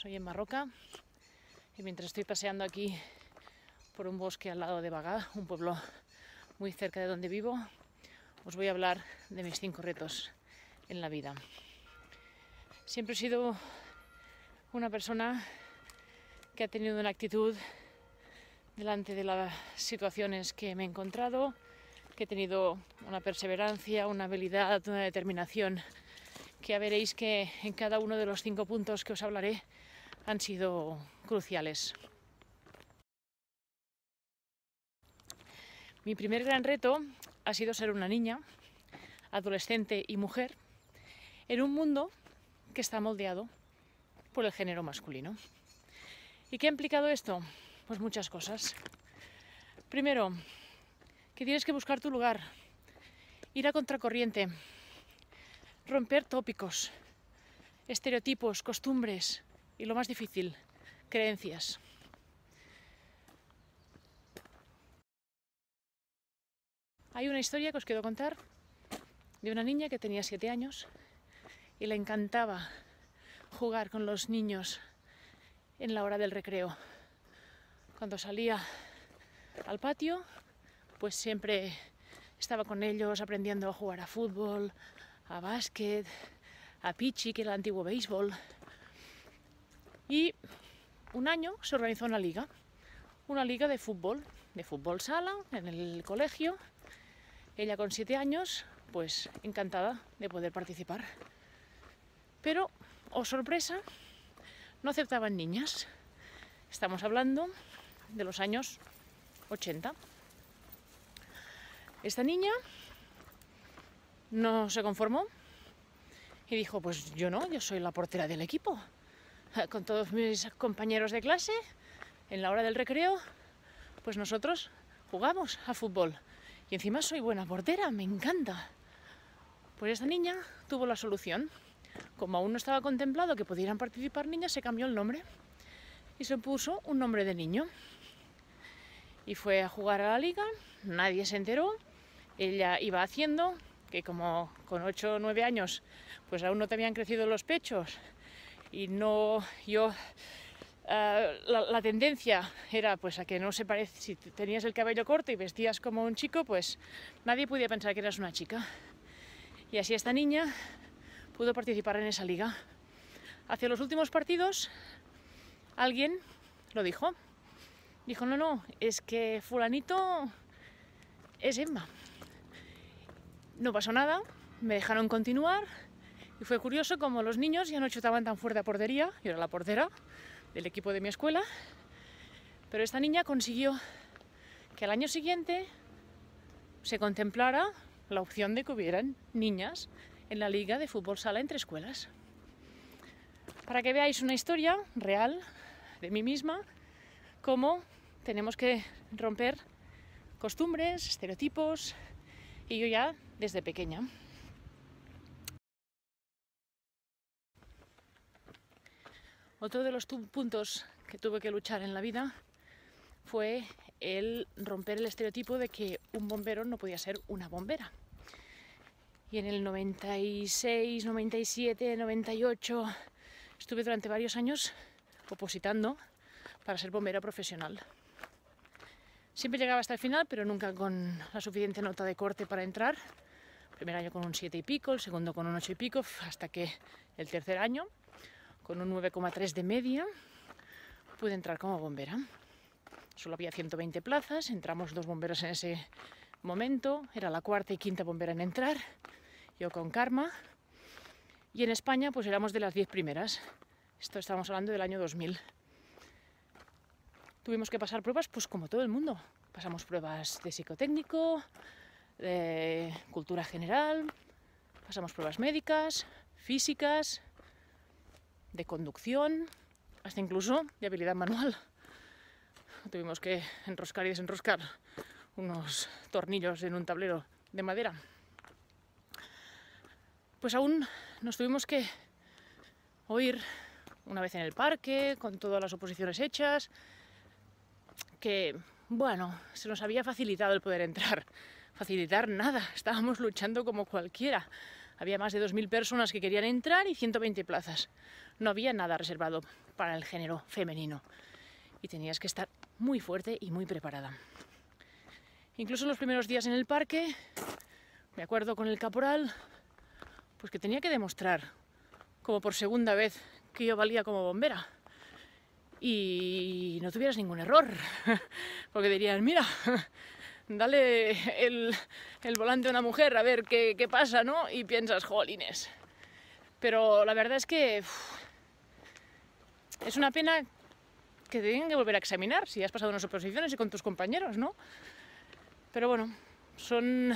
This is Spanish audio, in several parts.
soy en Marroca y mientras estoy paseando aquí por un bosque al lado de Bagá, un pueblo muy cerca de donde vivo, os voy a hablar de mis cinco retos en la vida. Siempre he sido una persona que ha tenido una actitud delante de las situaciones que me he encontrado, que he tenido una perseverancia, una habilidad, una determinación, que ya veréis que en cada uno de los cinco puntos que os hablaré han sido cruciales. Mi primer gran reto ha sido ser una niña, adolescente y mujer en un mundo que está moldeado por el género masculino. ¿Y qué ha implicado esto? Pues muchas cosas. Primero, que tienes que buscar tu lugar, ir a contracorriente, romper tópicos, estereotipos, costumbres, y lo más difícil, creencias. Hay una historia que os quiero contar de una niña que tenía siete años y le encantaba jugar con los niños en la hora del recreo. Cuando salía al patio, pues siempre estaba con ellos aprendiendo a jugar a fútbol, a básquet, a pichi, que era el antiguo béisbol. Y un año se organizó una liga, una liga de fútbol, de fútbol sala, en el colegio. Ella con siete años, pues encantada de poder participar. Pero, oh sorpresa, no aceptaban niñas. Estamos hablando de los años 80. Esta niña no se conformó y dijo, pues yo no, yo soy la portera del equipo. con todos mis compañeros de clase, en la hora del recreo, pues nosotros jugamos a fútbol. Y encima soy buena portera, me encanta. Pues esta niña tuvo la solución. Como aún no estaba contemplado que pudieran participar niñas, se cambió el nombre y se puso un nombre de niño. Y fue a jugar a la liga, nadie se enteró, ella iba haciendo, que como con 8 o 9 años pues aún no te habían crecido los pechos y no yo eh, la, tendencia era pues a que no se parece si tenías el cabello corto y vestías como un chico pues nadie podía pensar que eras una chica y así esta niña pudo participar en esa liga hacia los últimos partidos alguien lo dijo dijo no no es que fulanito es Emma no pasó nada me dejaron continuar y fue curioso como los niños ya no chutaban tan fuerte a portería, yo era la portera del equipo de mi escuela, pero esta niña consiguió que al año siguiente se contemplara la opción de que hubieran niñas en la liga de fútbol sala entre escuelas. Para que veáis una historia real de mí misma, cómo tenemos que romper costumbres, estereotipos, y yo ya desde pequeña. Otro de los puntos que tuve que luchar en la vida fue el romper el estereotipo de que un bombero no podía ser una bombera. Y en el 96, 97, 98 estuve durante varios años opositando para ser bombera profesional. Siempre llegaba hasta el final, pero nunca con la suficiente nota de corte para entrar. El primer año con un 7 y pico, el segundo con un 8 y pico, hasta que el tercer año con un 9,3 de media, pude entrar como bombera. Solo había 120 plazas, entramos dos bomberos en ese momento, era la cuarta y quinta bombera en entrar, yo con Karma, y en España pues éramos de las 10 primeras. Esto estamos hablando del año 2000. Tuvimos que pasar pruebas pues como todo el mundo. Pasamos pruebas de psicotécnico, de cultura general, pasamos pruebas médicas, físicas, de conducción, hasta incluso de habilidad manual. Tuvimos que enroscar y desenroscar unos tornillos en un tablero de madera. Pues aún nos tuvimos que oír una vez en el parque, con todas las oposiciones hechas, que, bueno, se nos había facilitado el poder entrar. Facilitar nada, estábamos luchando como cualquiera. Había más de 2.000 personas que querían entrar y 120 plazas. No había nada reservado para el género femenino. Y tenías que estar muy fuerte y muy preparada. Incluso los primeros días en el parque, me acuerdo con el caporal, pues que tenía que demostrar, como por segunda vez, que yo valía como bombera y no tuvieras ningún error, porque dirían, mira, dale el, volante a una mujer a ver qué, pasa, ¿no? Y piensas, jolines. Pero la verdad es que es una pena que te tienen que volver a examinar si has pasado unas oposiciones y con tus compañeros, ¿no? Pero bueno, son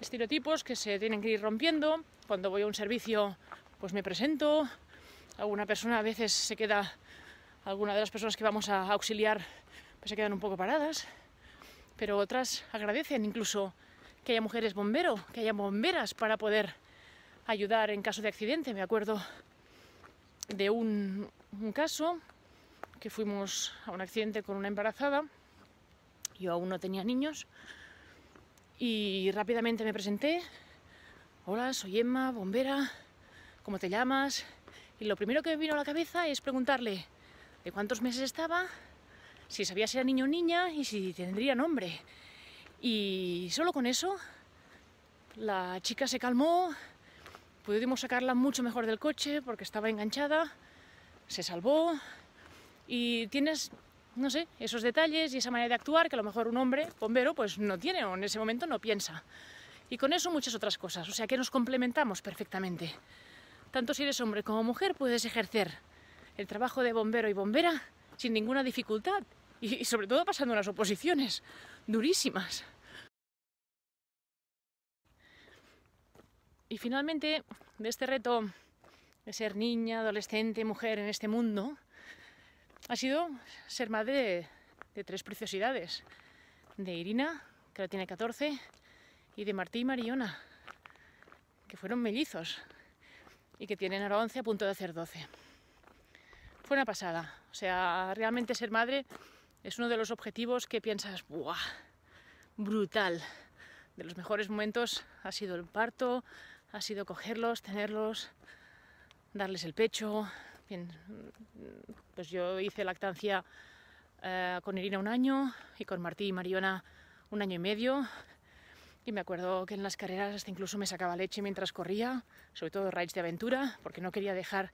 estereotipos que se tienen que ir rompiendo. Cuando voy a un servicio, pues me presento. Alguna persona a veces se queda, alguna de las personas que vamos a auxiliar, pues se quedan un poco paradas pero otras agradecen incluso que haya mujeres bombero, que haya bomberas para poder ayudar en caso de accidente. Me acuerdo de un, caso que fuimos a un accidente con una embarazada, yo aún no tenía niños, y rápidamente me presenté, hola, soy Emma, bombera, ¿cómo te llamas? Y lo primero que me vino a la cabeza es preguntarle de cuántos meses estaba, si sabía si era niño o niña y si tendría nombre. Y solo con eso la chica se calmó, pudimos sacarla mucho mejor del coche porque estaba enganchada, se salvó y tienes, no sé, esos detalles y esa manera de actuar que a lo mejor un hombre bombero pues no tiene o en ese momento no piensa. Y con eso muchas otras cosas, o sea que nos complementamos perfectamente. Tanto si eres hombre como mujer puedes ejercer el trabajo de bombero y bombera sin ninguna dificultad y, sobre todo pasando unas oposiciones durísimas. Y finalmente, de este reto de ser niña, adolescente, mujer en este mundo, ha sido ser madre de, de tres preciosidades. De Irina, que ahora tiene 14, y de Martí y Mariona, que fueron mellizos y que tienen ahora 11 a punto de hacer 12. Fue una pasada. O sea, realmente ser madre es uno de los objetivos que piensas, ¡buah! Brutal. De los mejores momentos ha sido el parto, ha sido cogerlos, tenerlos, darles el pecho. pues yo hice lactancia eh, con Irina un año y con Martí y Mariona un año y medio. Y me acuerdo que en las carreras hasta incluso me sacaba leche mientras corría, sobre todo rides de aventura, porque no quería dejar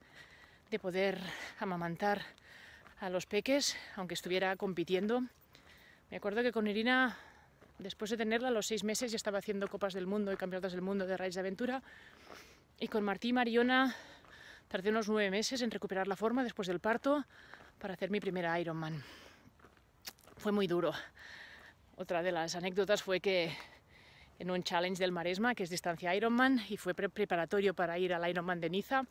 de poder amamantar a los peques, aunque estuviera compitiendo. Me acuerdo que con Irina, después de tenerla a los seis meses, ya estaba haciendo Copas del Mundo y Campeonatos del Mundo de Raíz de Aventura. Y con Martí y Mariona tardé unos nueve meses en recuperar la forma después del parto para hacer mi primera Ironman. Fue muy duro. Otra de las anécdotas fue que en un challenge del Maresma, que es distancia Ironman, y fue preparatorio para ir al Ironman de Niza,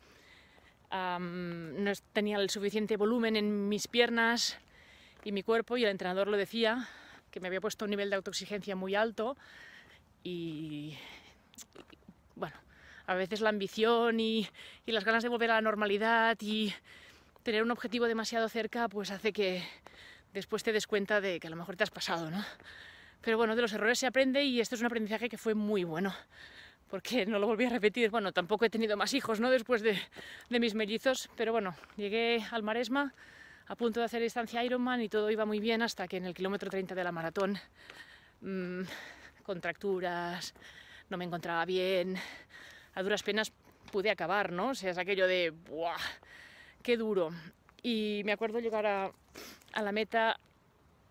no tenía el suficiente volumen en mis piernas y mi cuerpo y el entrenador lo decía, que me había puesto un nivel de autoexigencia muy alto y, bueno, a veces la ambición y, las ganas de volver a la normalidad y tener un objetivo demasiado cerca pues hace que después te des cuenta de que a lo mejor te has pasado, ¿no? Pero bueno, de los errores se aprende y esto es un aprendizaje que fue muy bueno porque no lo volví a repetir. Bueno, tampoco he tenido más hijos, ¿no? Después de, mis mellizos, pero bueno, llegué al Maresma a punto de hacer distancia Ironman y todo iba muy bien hasta que en el kilómetro 30 de la maratón, mmm, contracturas, no me encontraba bien, a duras penas pude acabar, ¿no? O sea, es aquello de, ¡buah! ¡Qué duro! Y me acuerdo llegar a la meta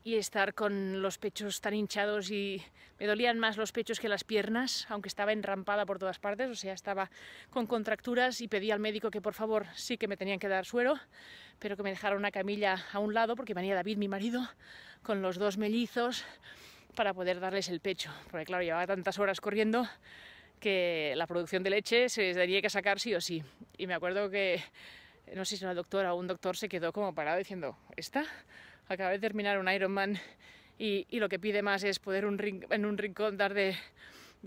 y estar con los pechos tan hinchados y me dolían más los pechos que las piernas, aunque estaba enrampada por todas partes, o sea, estaba con contracturas y pedí al médico que por favor sí que me tenían que dar suero, pero que me dejara una camilla a un lado porque venía David, mi marido, con los dos mellizos para poder darles el pecho, porque claro, llevaba tantas horas corriendo que la producción de leche se les daría que sacar sí o sí. Y me acuerdo que, no sé si una doctora o un doctor se quedó como parado diciendo, ¿esta? acabé de terminar un Ironman y, y lo que pide más es poder en un rincón dar de,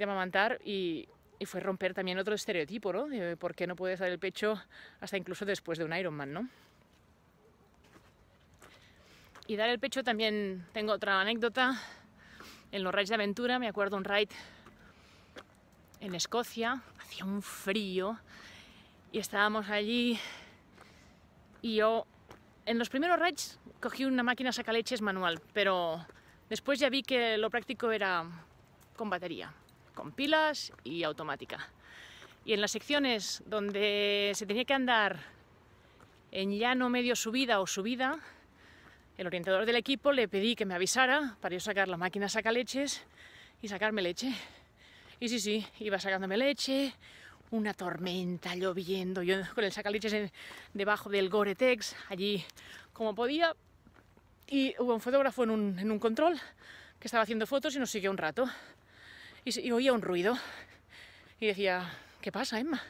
amamantar y, fue romper también otro estereotipo, ¿no? De por qué no puedes dar el pecho hasta incluso después de un Ironman, ¿no? Y dar el pecho también tengo otra anécdota. En los raids de aventura, me acuerdo un ride en Escocia, hacía un frío y estábamos allí y yo en los primeros rides cogí una máquina sacaleches manual, pero después ya vi que lo práctico era con batería, con pilas y automática. Y en las secciones donde se tenía que andar en llano medio subida o subida, el orientador del equipo le pedí que me avisara para yo sacar la máquina sacaleches y sacarme leche. Y sí, sí, iba sacándome leche, una tormenta lloviendo, yo con el sacaliches debajo del gore allí como podía, y hubo un fotógrafo en un, control que estaba haciendo fotos y nos siguió un rato, y, oía un ruido, y decía, ¿qué pasa, Emma?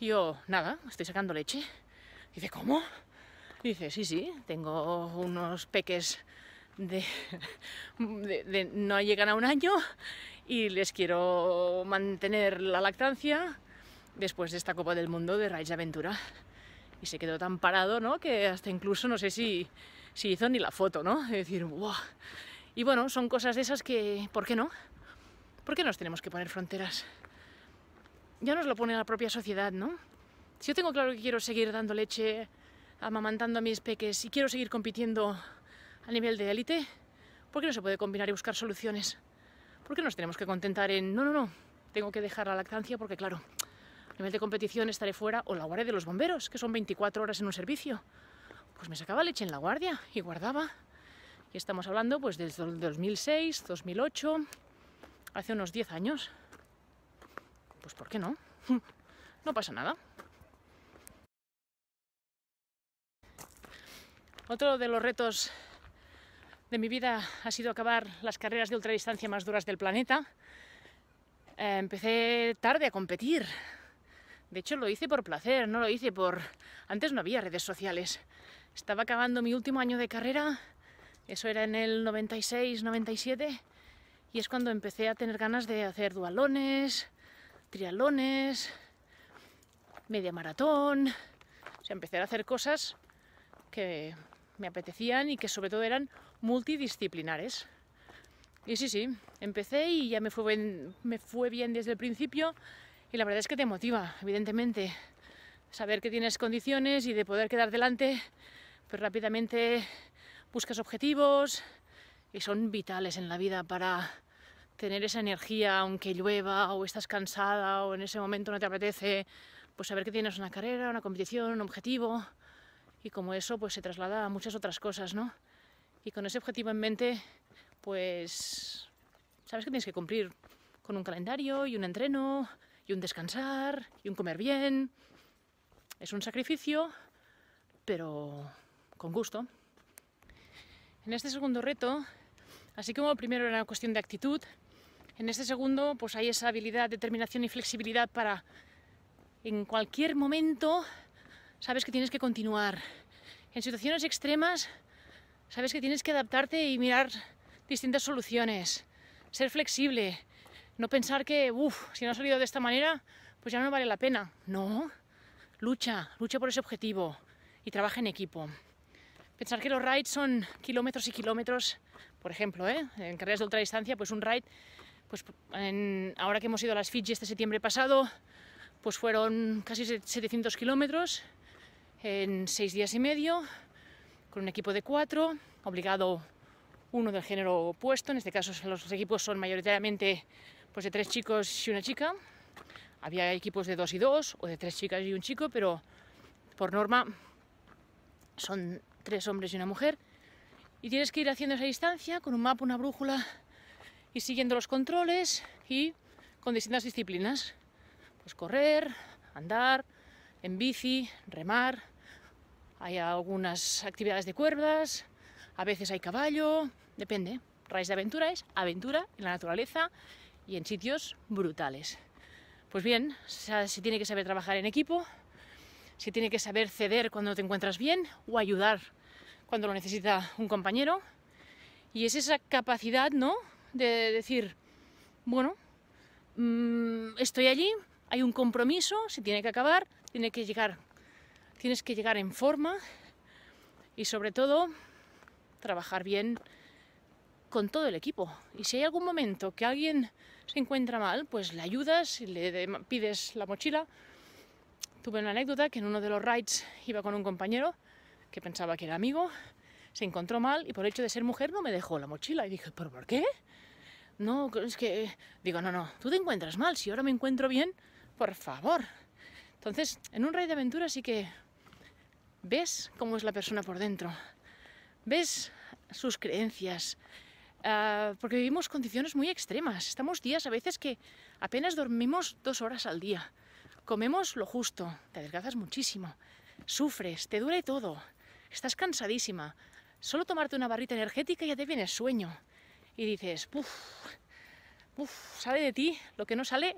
Y yo, nada, estoy sacando leche. dice, ¿cómo? dice, sí, sí, tengo unos peques de, no llegan a un año y les quiero mantener la lactancia después de esta Copa del Mundo de Raíz Aventura. Y se quedó tan parado, ¿no? Que hasta incluso no sé si, hizo ni la foto, ¿no? Es decir, ¡buah! Y bueno, son cosas de esas que, ¿por qué no? ¿Por qué nos tenemos que poner fronteras? Ya nos lo pone la propia sociedad, ¿no? Si yo tengo claro que quiero seguir dando leche, amamantando a mis peques y quiero seguir compitiendo a nivel de élite, ¿por qué no se puede combinar y buscar soluciones? ¿Por qué nos tenemos que contentar en, no, no, no, tengo que dejar la lactancia porque, claro, a nivel de competición estaré fuera o la guardia de los bomberos, que son 24 horas en un servicio. Pues me sacaba leche en la guardia y guardaba. Y estamos hablando pues del 2006, 2008, hace unos 10 años. Pues ¿por qué no? No pasa nada. Otro de los retos de mi vida ha sido acabar las carreras de ultradistancia más duras del planeta. Eh, empecé tarde a competir, de hecho, lo hice por placer, no lo hice por... Antes no había redes sociales. Estaba acabando mi último año de carrera, eso era en el 96, 97, y es cuando empecé a tener ganas de hacer dualones, trialones, media maratón. O empecé a hacer cosas que me apetecían y que sobre todo eran multidisciplinares. Y sí, sí, empecé y ya me fue me fue bien desde el principio y la verdad es que te motiva, evidentemente, saber que tienes condiciones y de poder quedar delante, pues rápidamente buscas objetivos y son vitales en la vida para tener esa energía aunque llueva o estás cansada o en ese momento no te apetece, pues saber que tienes una carrera, una competición, un objetivo y como eso pues se traslada a muchas otras cosas, ¿no? Y con ese objetivo en mente, pues sabes que tienes que cumplir con un calendario y un entreno y un descansar y un comer bien. Es un sacrificio, pero con gusto. En este segundo reto, así como el primero era una cuestión de actitud, en este segundo pues hay esa habilidad, determinación y flexibilidad para en cualquier momento sabes que tienes que continuar. En situaciones extremas sabes que tienes que adaptarte y mirar distintas soluciones, ser flexible, no pensar que, uff, si no ha salido de esta manera, pues ya no vale la pena. No, lucha, lucha por ese objetivo y trabaja en equipo. Pensar que los rides son kilómetros y kilómetros, por ejemplo, ¿eh? en carreras de ultradistancia, pues un ride, pues ahora que hemos ido a las Fiji este septiembre pasado, pues fueron casi 700 kilómetros en seis días y medio, con un equipo de cuatro, obligado uno del género opuesto, en este caso los equipos son mayoritariamente pues de tres chicos y una chica. Había equipos de dos y dos, o de tres chicas y un chico, pero por norma son tres hombres y una mujer. Y tienes que ir haciendo esa distancia con un mapa, una brújula y siguiendo los controles y con distintas disciplinas. Pues correr, andar, en bici, remar. Hay algunas actividades de cuerdas, a veces hay caballo, depende. Raíz de aventura es aventura en la naturaleza y en sitios brutales. Pues bien, se tiene que saber trabajar en equipo, se tiene que saber ceder cuando te encuentras bien o ayudar cuando lo necesita un compañero. Y es esa capacidad, ¿no? De decir, bueno, mm, estoy allí, hay un compromiso, se tiene que acabar, tiene que llegar, tienes que llegar en forma y sobre todo trabajar bien con todo el equipo. Y si hay algún momento que alguien se encuentra mal, pues le ayudas, y le pides la mochila. Tuve una anécdota que en uno de los rides iba con un compañero que pensaba que era amigo, se encontró mal y por el hecho de ser mujer no me dejó la mochila. Y dije, ¿pero por qué? No, es que... Digo, no, no, tú te encuentras mal, si ahora me encuentro bien, por favor. Entonces, en un rey de aventura sí que ves cómo es la persona por dentro, ves sus creencias, Ah, porque vivimos condiciones muy extremas. Estamos días a veces que apenas dormimos dos horas al día. Comemos lo justo, te adelgazas muchísimo, sufres, te duele todo, estás cansadísima. Solo tomarte una barrita energética ya te viene sueño. Y dices, uff, uff, sale de ti lo que no sale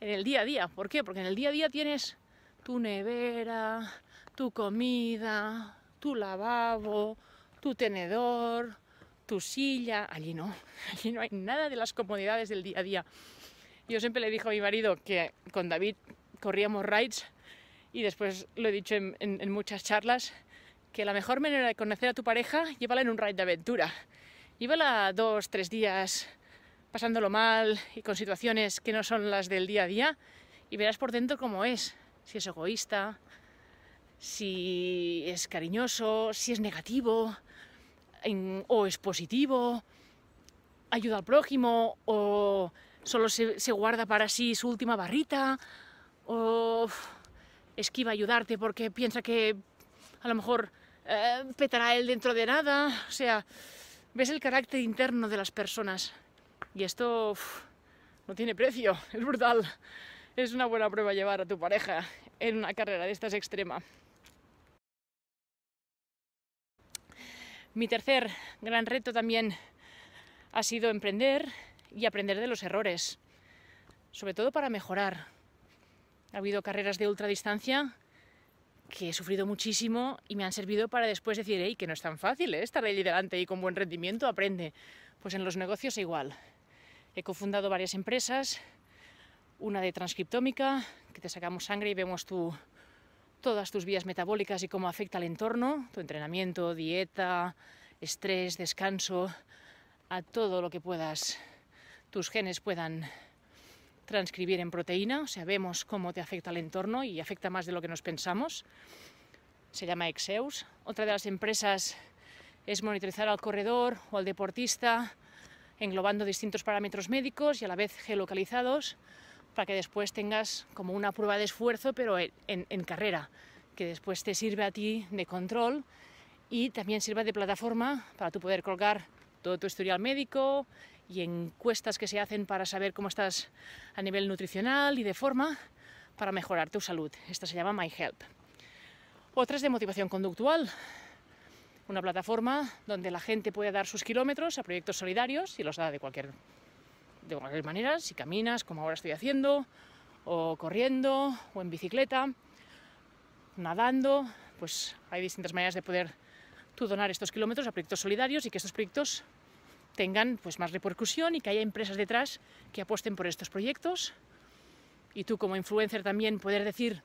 en el día a día. ¿Por qué? Porque en el día a día tienes tu nevera, tu comida, tu lavabo, tu tenedor, tu silla, allí no, allí no hay nada de las comodidades del día a día. Yo siempre le dije a mi marido que con David corríamos rides y después lo he dicho en, muchas charlas, que la mejor manera de conocer a tu pareja, llévala en un ride de aventura. Llévala dos, tres días pasándolo mal y con situaciones que no son las del día a día y verás por dentro cómo es, si es egoísta, si es cariñoso, si es negativo, o es positivo, ayuda al prójimo, o solo se, guarda para sí su última barrita, o esquiva ayudarte porque piensa que a lo mejor eh, petará él dentro de nada. O sea, ves el carácter interno de las personas. Y esto no tiene precio, es brutal. Es una buena prueba llevar a tu pareja en una carrera de estas extrema. Mi tercer gran reto también ha sido emprender y aprender de los errores, sobre todo para mejorar. Ha habido carreras de ultradistancia que he sufrido muchísimo y me han servido para después decir, hey, que no es tan fácil ¿eh? estar ahí delante y con buen rendimiento aprende. Pues en los negocios igual. He cofundado varias empresas, una de transcriptómica, que te sacamos sangre y vemos tu, todas tus vías metabólicas y cómo afecta al entorno, tu entrenamiento, dieta, estrés, descanso, a todo lo que puedas, tus genes puedan transcribir en proteína, o sea, vemos cómo te afecta al entorno y afecta más de lo que nos pensamos. Se llama Exeus. Otra de las empresas es monitorizar al corredor o al deportista, englobando distintos parámetros médicos y a la vez geolocalizados para que después tengas como una prueba de esfuerzo, pero en, carrera, que después te sirve a ti de control y también sirva de plataforma para tú poder colgar todo tu historial médico y encuestas que se hacen para saber cómo estás a nivel nutricional y de forma para mejorar tu salud. Esta se llama MyHelp. Otra es de motivación conductual, una plataforma donde la gente puede dar sus kilómetros a proyectos solidarios y los da de cualquier de cualquier manera, si caminas, como ahora estoy haciendo, o corriendo, o en bicicleta, nadando, pues hay distintas maneras de poder tú donar estos kilómetros a proyectos solidarios y que estos proyectos tengan pues más repercusión y que haya empresas detrás que apuesten por estos proyectos y tú como influencer también poder decir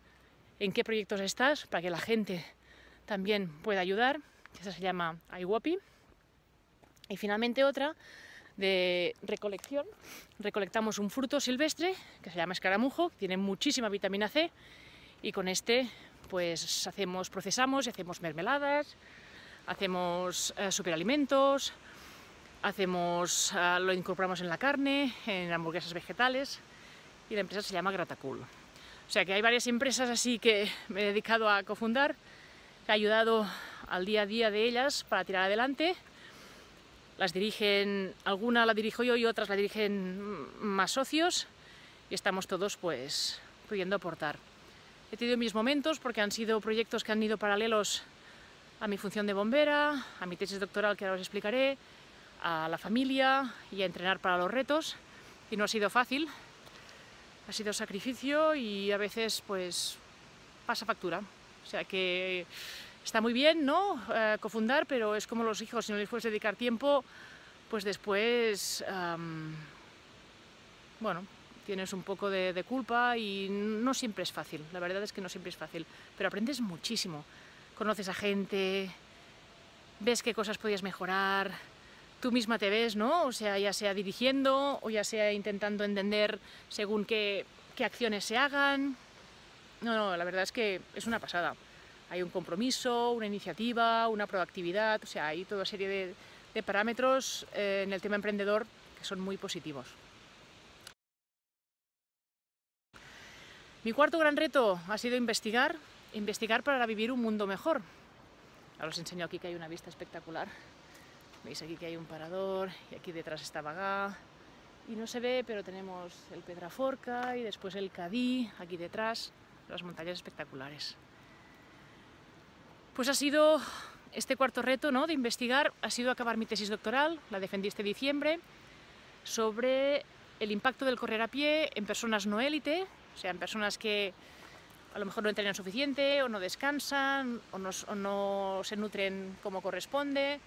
en qué proyectos estás para que la gente también pueda ayudar. Esa se llama iWapi. Y finalmente otra de recolección. Recolectamos un fruto silvestre que se llama escaramujo, tiene muchísima vitamina C y con este pues hacemos, procesamos y hacemos mermeladas, hacemos eh, superalimentos, hacemos, eh, lo incorporamos en la carne, en hamburguesas vegetales y la empresa se llama Gratacool. O sea que hay varias empresas así que me he dedicado a cofundar, que ha ayudado al día a día de ellas para tirar adelante las dirigen, alguna la dirijo yo y otras la dirigen más socios y estamos todos pues pudiendo aportar. He tenido mis momentos porque han sido proyectos que han ido paralelos a mi función de bombera, a mi tesis doctoral que ahora os explicaré, a la familia y a entrenar para los retos y no ha sido fácil, ha sido sacrificio y a veces pues pasa factura. O sea que está muy bien, ¿no? Eh, cofundar, pero es como los hijos, si no les puedes dedicar tiempo, pues después, bueno, tienes un poco de, culpa y no siempre es fácil, la verdad es que no siempre es fácil, pero aprendes muchísimo, conoces a gente, ves qué cosas podías mejorar, tú misma te ves, ¿no? O sea, ya sea dirigiendo o ya sea intentando entender según qué, qué acciones se hagan. No, no, la verdad es que es una pasada. Hay un compromiso, una iniciativa, una proactividad, o sea, hay toda serie de, parámetros eh, en el tema emprendedor que son muy positivos. Mi cuarto gran reto ha sido investigar, investigar para vivir un mundo mejor. Ahora os enseño aquí que hay una vista espectacular. Veis aquí que hay un parador y aquí detrás está Bagá. Y no se ve, pero tenemos el Pedraforca y después el Cadí, aquí detrás, las montañas espectaculares. Pues ha sido este cuarto reto ¿no? de investigar, ha sido acabar mi tesis doctoral, la defendí este diciembre, sobre el impacto del correr a pie en personas no élite, o sea, en personas que a lo mejor no entrenan suficiente, o no descansan, o no, se nutren como corresponde,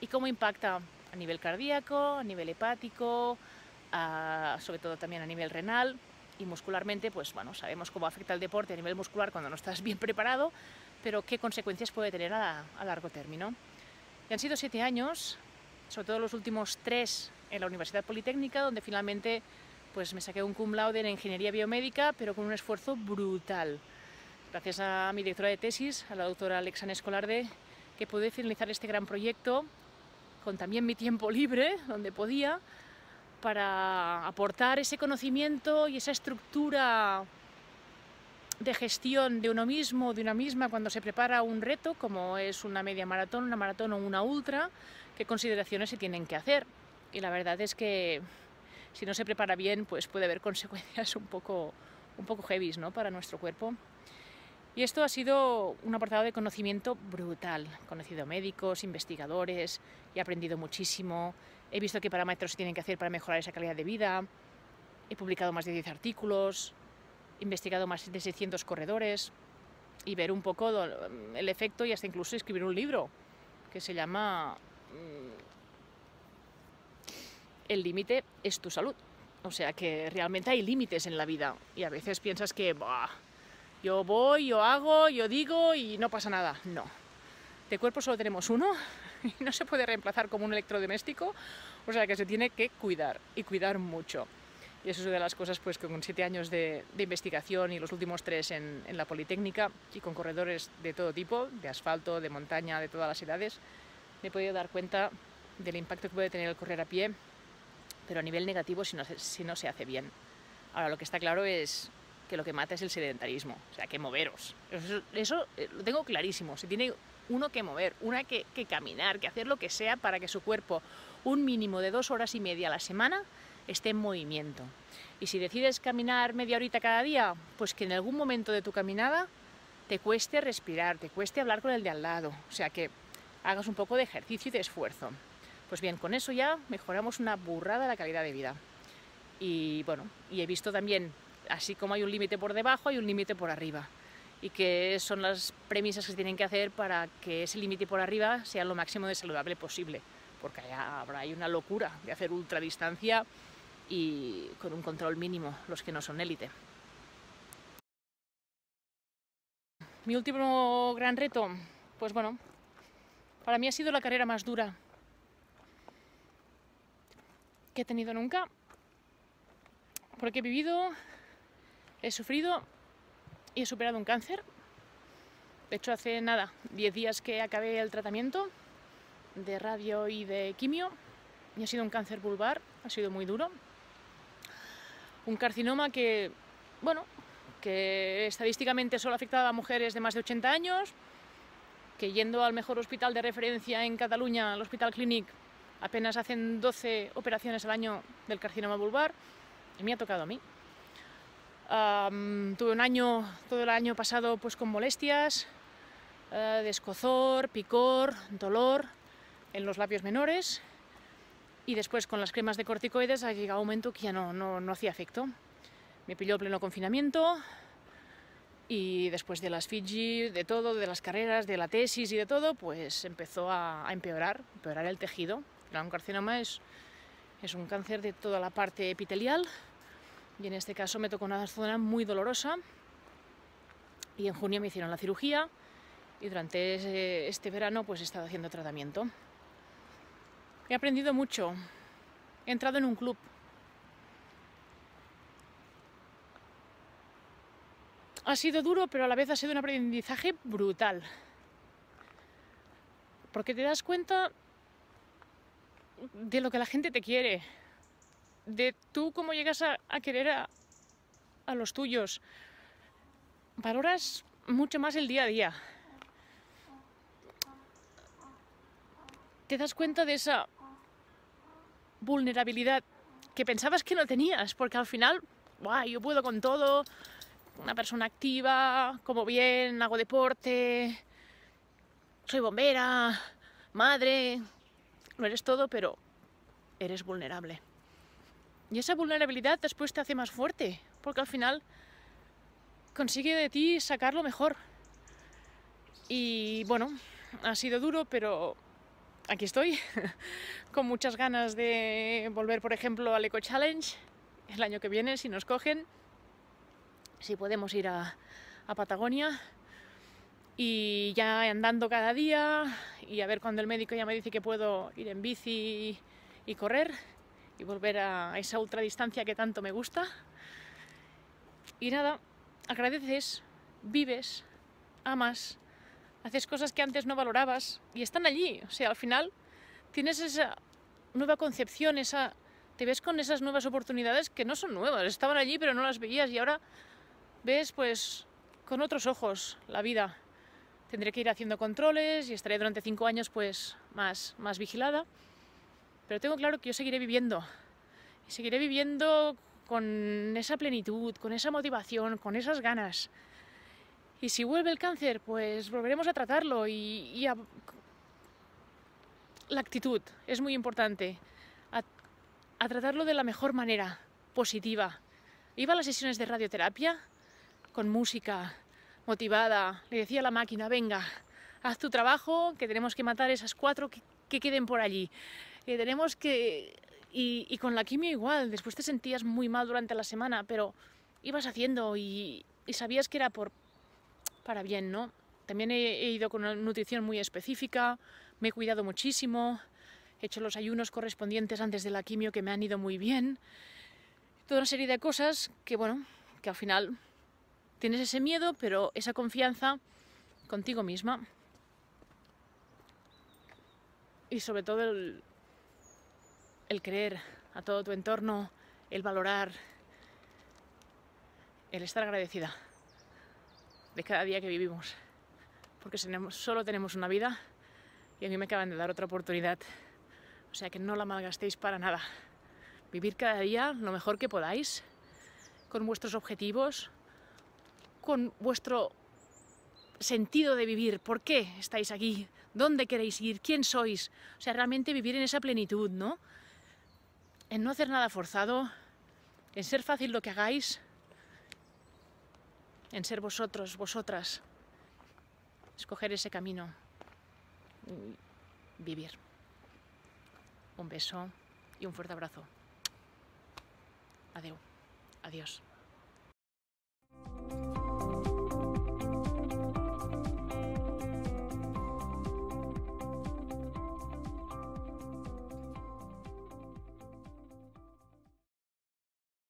y cómo impacta a nivel cardíaco, a nivel hepático, sobre todo también a nivel renal y muscularmente, pues bueno, sabemos cómo afecta el deporte a nivel muscular cuando no estás bien preparado, pero qué consecuencias puede tener a, largo término. Y han sido siete años, sobre todo los últimos tres en la Universidad Politécnica, donde finalmente pues, me saqué un cum laude en Ingeniería Biomédica, pero con un esfuerzo brutal. Gracias a mi directora de tesis, a la doctora Alexana Escolarde, que pude finalizar este gran proyecto con también mi tiempo libre, donde podía, para aportar ese conocimiento y esa estructura de gestión de uno mismo, de una misma, cuando se prepara un reto, como es una media maratón, una maratón o una ultra, qué consideraciones se tienen que hacer. Y la verdad es que si no se prepara bien, pues puede haber consecuencias un poco, un poco heavy ¿no? para nuestro cuerpo. Y esto ha sido un apartado de conocimiento brutal. He conocido médicos, investigadores, he aprendido muchísimo, he visto qué parámetros se tienen que hacer para mejorar esa calidad de vida, he publicado más de 10 artículos, investigado más de 600 corredores y ver un poco el efecto y hasta incluso escribir un libro que se llama mm, El límite es tu salud. O sea que realmente hay límites en la vida y a veces piensas que bah, yo voy, yo hago, yo digo y no pasa nada. No. De cuerpo solo tenemos uno y no se puede reemplazar como un electrodoméstico, o sea que se tiene que cuidar y cuidar mucho. Y eso es una de las cosas pues, que con siete años de, investigación y los últimos tres en, la Politécnica y con corredores de todo tipo, de asfalto, de montaña, de todas las edades, me he podido dar cuenta del impacto que puede tener el correr a pie, pero a nivel negativo si no, se hace bien. Ahora, lo que está claro es que lo que mata es el sedentarismo, o sea, que moveros. Eso, eh, lo tengo clarísimo. Si tiene uno que mover, una que, que caminar, que hacer lo que sea para que su cuerpo, un mínimo de dos horas y media a la semana, esté en movimiento. Y si decides caminar media horita cada día, pues que en algún momento de tu caminada te cueste respirar, te cueste hablar con el de al lado, o sea que hagas un poco de ejercicio y de esfuerzo. Pues bien, con eso ya mejoramos una burrada la calidad de vida. Y bueno, y he visto también, así como hay un límite por debajo, hay un límite por arriba. Y que son las premisas que tienen que hacer para que ese límite por arriba sea lo máximo de saludable posible. Porque allá habrá hay una locura de hacer ultradistancia y con un control mínimo los que no son élite. Mi último gran reto, pues bueno, para mí ha sido la carrera más dura que he tenido nunca, porque he vivido, he sufrido y he superado un cáncer. De hecho, hace nada, 10 días que acabé el tratamiento de radio y de quimio, y ha sido un cáncer vulvar, ha sido muy duro, un carcinoma que, bueno, que estadísticamente solo afectaba a mujeres de más de 80 años, que yendo al mejor hospital de referencia en Cataluña, al Hospital Clínic, apenas hacen 12 operaciones al año del carcinoma vulvar, y me ha tocado a mí. tuve un año, todo el año pasado, pues con molestias, descozor eh, de picor, dolor en los labios menores, y después con las cremas de corticoides ha llegado un momento que ya no, no, no hacía efecto. Me pilló pleno confinamiento y después de las Fiji, de todo, de las carreras, de la tesis y de todo, pues empezó a, empeorar, empeorar el tejido. El carcinoma es, es un cáncer de toda la parte epitelial y en este caso me tocó una zona muy dolorosa y en junio me hicieron la cirugía y durante este verano pues he estado haciendo tratamiento. He aprendido mucho. He entrado en un club. Ha sido duro, pero a la vez ha sido un aprendizaje brutal. Porque te das cuenta de lo que la gente te quiere, de tú cómo llegas a, querer a los tuyos. Valoras mucho más el día a día. Te das cuenta de esa vulnerabilidad que pensabas que no tenías, porque al final, guay, yo puedo con todo, una persona activa, como bien, hago deporte, soy bombera, madre, no eres todo, pero eres vulnerable. Y esa vulnerabilidad después te hace más fuerte, porque al final consigue de ti sacarlo mejor. Y bueno, ha sido duro, pero aquí estoy, con muchas ganas de volver, por ejemplo, al Eco Challenge el año que viene, si nos cogen, si podemos ir a, Patagonia y ya andando cada día y a ver cuando el médico ya me dice que puedo ir en bici y correr y volver a esa ultradistancia que tanto me gusta. Y nada, agradeces, vives, amas haces cosas que antes no valorabas y están allí. O sea, al final tienes esa nueva concepción, esa te ves con esas nuevas oportunidades que no son nuevas, estaban allí pero no las veías y ahora ves pues con otros ojos la vida. Tendré que ir haciendo controles y estaré durante cinco años pues más, más vigilada, pero tengo claro que yo seguiré viviendo y seguiré viviendo con esa plenitud, con esa motivación, con esas ganas. Y si vuelve el cáncer, pues volveremos a tratarlo y, la actitud es muy importante. A, tratarlo de la mejor manera, positiva. Iba a las sesiones de radioterapia con música motivada. Le decía a la máquina, venga, haz tu trabajo, que tenemos que matar esas cuatro que, queden por allí. Que eh, tenemos que... Y, con la quimio igual, después te sentías muy mal durante la semana, pero ibas haciendo y, y sabías que era por, para bien, ¿no? También he, ido con una nutrición muy específica, me he cuidado muchísimo, he hecho los ayunos correspondientes antes de la quimio que me han ido muy bien. Toda una serie de cosas que, bueno, que al final tienes ese miedo, pero esa confianza contigo misma. Y sobre todo el, el creer a todo tu entorno, el valorar, el estar agradecida de cada día que vivimos, porque solo tenemos una vida y a mí me acaban de dar otra oportunidad, o sea que no la malgastéis para nada. Vivir cada día lo mejor que podáis, con vuestros objetivos, con vuestro sentido de vivir, por qué estáis aquí, dónde queréis ir, quién sois, o sea, realmente vivir en esa plenitud, ¿no? En no hacer nada forzado, en ser fácil lo que hagáis, en ser vosotros, vosotras, escoger ese camino vivir. Un beso y un fuerte abrazo. Adiós. Adiós.